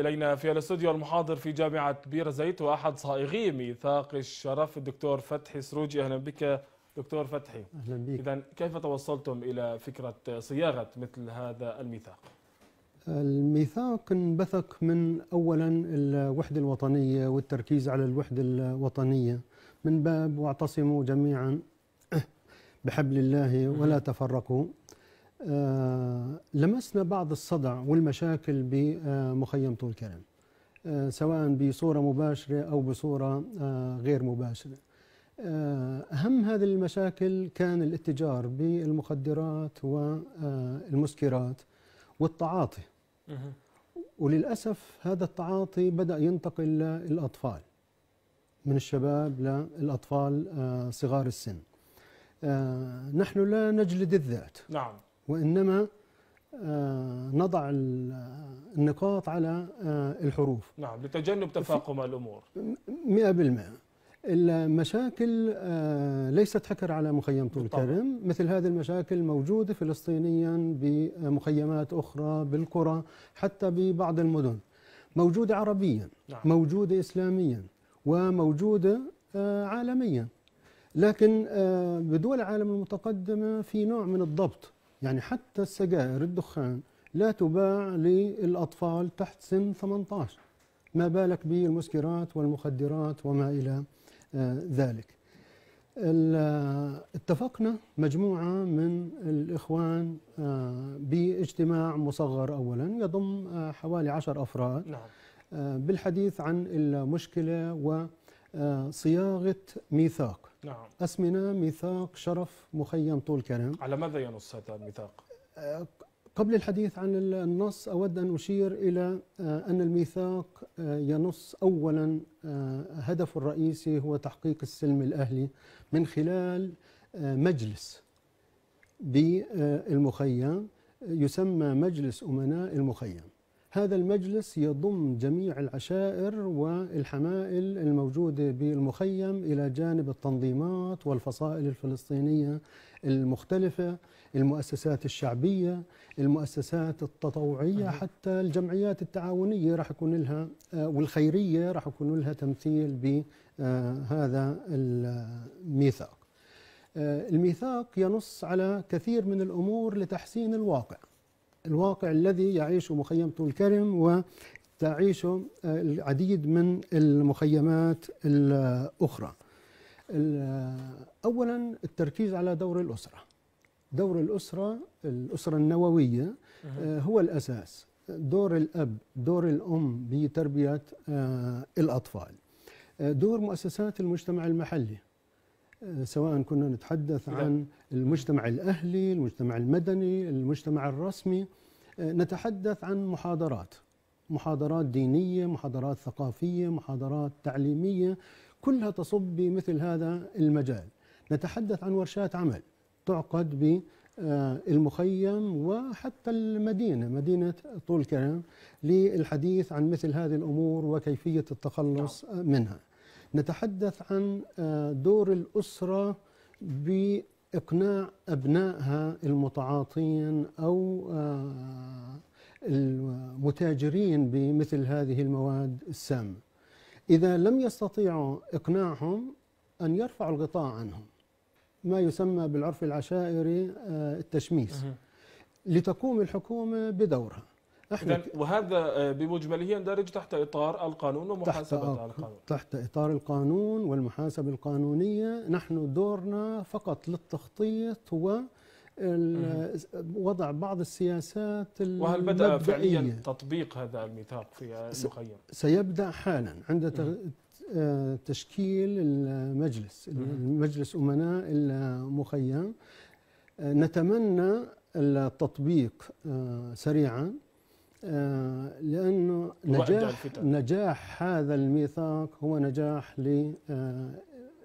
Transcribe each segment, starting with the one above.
إلينا في الاستوديو المحاضر في جامعة بير زيت وأحد صائغي ميثاق الشرف الدكتور فتحي سروجي أهلا بك دكتور فتحي أهلا بك إذا كيف توصلتم إلى فكرة صياغة مثل هذا الميثاق؟ الميثاق انبثق من أولا الوحدة الوطنية والتركيز على الوحدة الوطنية من باب واعتصموا جميعا بحبل الله ولا تفرقوا آه، لمسنا بعض الصدع والمشاكل بمخيم طول كرم آه، سواء بصورة مباشرة أو بصورة آه، غير مباشرة أهم هذه المشاكل كان الاتجار بالمخدرات والمسكرات والتعاطي وللأسف هذا التعاطي بدأ ينتقل للأطفال من الشباب للأطفال صغار السن نحن لا نجلد الذات نعم وإنما آه، نضع النقاط على آه، الحروف نعم لتجنب تفاقم الأمور 100% المشاكل آه، ليست حكر على مخيم طول كرم مثل هذه المشاكل موجودة فلسطينيا بمخيمات أخرى بالقرى حتى ببعض المدن موجودة عربيا نعم. موجودة إسلاميا وموجودة عالميا لكن بدول العالم المتقدمة في نوع من الضبط يعني حتى السجائر الدخان لا تباع للأطفال تحت سن 18 ما بالك بالمسكرات والمخدرات وما إلى آه، ذلك آه، اتفقنا مجموعة من الإخوان آه، باجتماع مصغر أولا يضم حوالي عشر أفراد نعم. بالحديث عن المشكلة وصياغة ميثاق نعم أسمنا ميثاق شرف مخيم طول كرم على ماذا ينص هذا الميثاق؟ آه، قبل الحديث عن النص أود أن أشير إلى آه، أن الميثاق آه، ينص أولا هدفه الرئيسي هو تحقيق السلم الأهلي من خلال مجلس بالمخيم يسمى مجلس أمناء المخيم هذا المجلس يضم جميع العشائر والحمائل الموجودة بالمخيم إلى جانب التنظيمات والفصائل الفلسطينية المختلفة المؤسسات الشعبية المؤسسات التطوعية حتى الجمعيات التعاونية راح يكون لها آه، والخيرية راح يكون لها تمثيل بهذا آه، الميثاق آه، الميثاق ينص على كثير من الأمور لتحسين الواقع الواقع الذي يعيشه مخيم طول كرم وتعيشه آه، العديد من المخيمات الأخرى آه، أولا التركيز على دور الأسرة دور الأسرة الأسرة النووية آه، هو الأساس دور الأب دور الأم بتربية الأطفال دور مؤسسات المجتمع المحلي آه، سواء كنا نتحدث عن المجتمع الأهلي المجتمع المدني المجتمع الرسمي آه، نتحدث عن محاضرات محاضرات دينية محاضرات ثقافية محاضرات تعليمية كلها تصب بمثل هذا المجال نتحدث عن ورشات عمل تعقد بالمخيم آه، وحتى المدينة مدينة طول كرم للحديث عن مثل هذه الأمور وكيفية التخلص نعم. منها نتحدث عن آه، دور الأسرة بإقناع أبنائها المتعاطين أو آه، المتاجرين بمثل هذه المواد السامة إذا لم يستطيعوا إقناعهم أن يرفعوا الغطاء عنهم ما يسمى بالعرف العشائري آه، التشميس لتقوم الحكومة بدورها وهذا آه، بمجمله يندرج تحت إطار القانون ومحاسبة تحت آه، القانون تحت إطار القانون والمحاسبة القانونية نحن دورنا فقط للتخطيط هو وضع بعض السياسات وهل بدأ فعليا تطبيق هذا الميثاق في المخيم؟ سيبدأ حالا عند آه، تشكيل المجلس المجلس أمناء المخيم نتمنى التطبيق سريعا آه، لأنه نجاح, نجاح هذا الميثاق هو نجاح ل آه،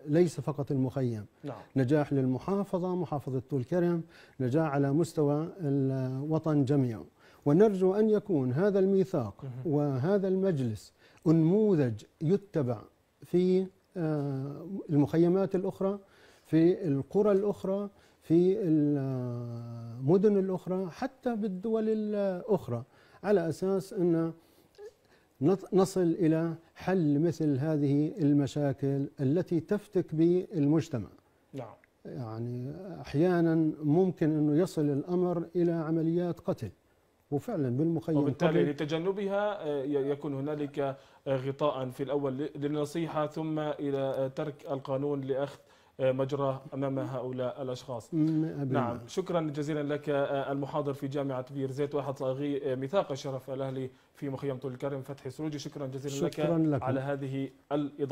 ليس فقط المخيم نعم. نجاح للمحافظة محافظة طول كرم نجاح على مستوى الوطن جميعه ونرجو أن يكون هذا الميثاق وهذا المجلس أنموذج يتبع في آه، المخيمات الأخرى في القرى الأخرى في المدن الأخرى حتى بالدول الأخرى على اساس ان نصل الى حل مثل هذه المشاكل التي تفتك بالمجتمع. نعم. يعني احيانا ممكن انه يصل الامر الى عمليات قتل. وفعلا بالمخيم وبالتالي لتجنبها آه، يكون هنالك آه، غطاء في الاول للنصيحه ثم الى آه، ترك القانون لاخذ مجراه امام هؤلاء الاشخاص. نعم شكرا جزيلا لك آه، المحاضر في جامعه بير زيت واحد صاغي آه، ميثاق الشرف الاهلي في مخيم طول الكرم فتحي سروجي شكرا جزيلا شكرا لك لك على هذه الاضافه.